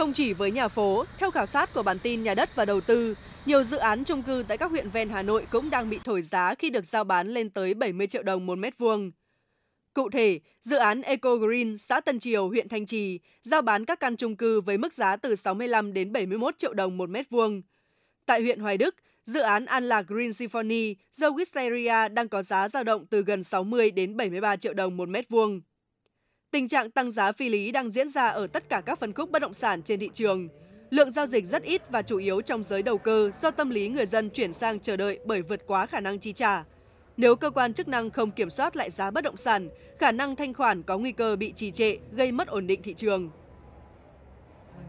Không chỉ với nhà phố, theo khảo sát của bản tin Nhà đất và Đầu tư, nhiều dự án chung cư tại các huyện ven Hà Nội cũng đang bị thổi giá khi được giao bán lên tới 70 triệu đồng một mét vuông. Cụ thể, dự án Eco Green, xã Tân Triều, huyện Thanh Trì, giao bán các căn chung cư với mức giá từ 65 đến 71 triệu đồng một mét vuông. Tại huyện Hoài Đức, dự án An Lạc Green Symphony do Wisteria đang có giá dao động từ gần 60 đến 73 triệu đồng một mét vuông. Tình trạng tăng giá phi lý đang diễn ra ở tất cả các phân khúc bất động sản trên thị trường. Lượng giao dịch rất ít và chủ yếu trong giới đầu cơ do tâm lý người dân chuyển sang chờ đợi bởi vượt quá khả năng chi trả. Nếu cơ quan chức năng không kiểm soát lại giá bất động sản, khả năng thanh khoản có nguy cơ bị trì trệ, gây mất ổn định thị trường.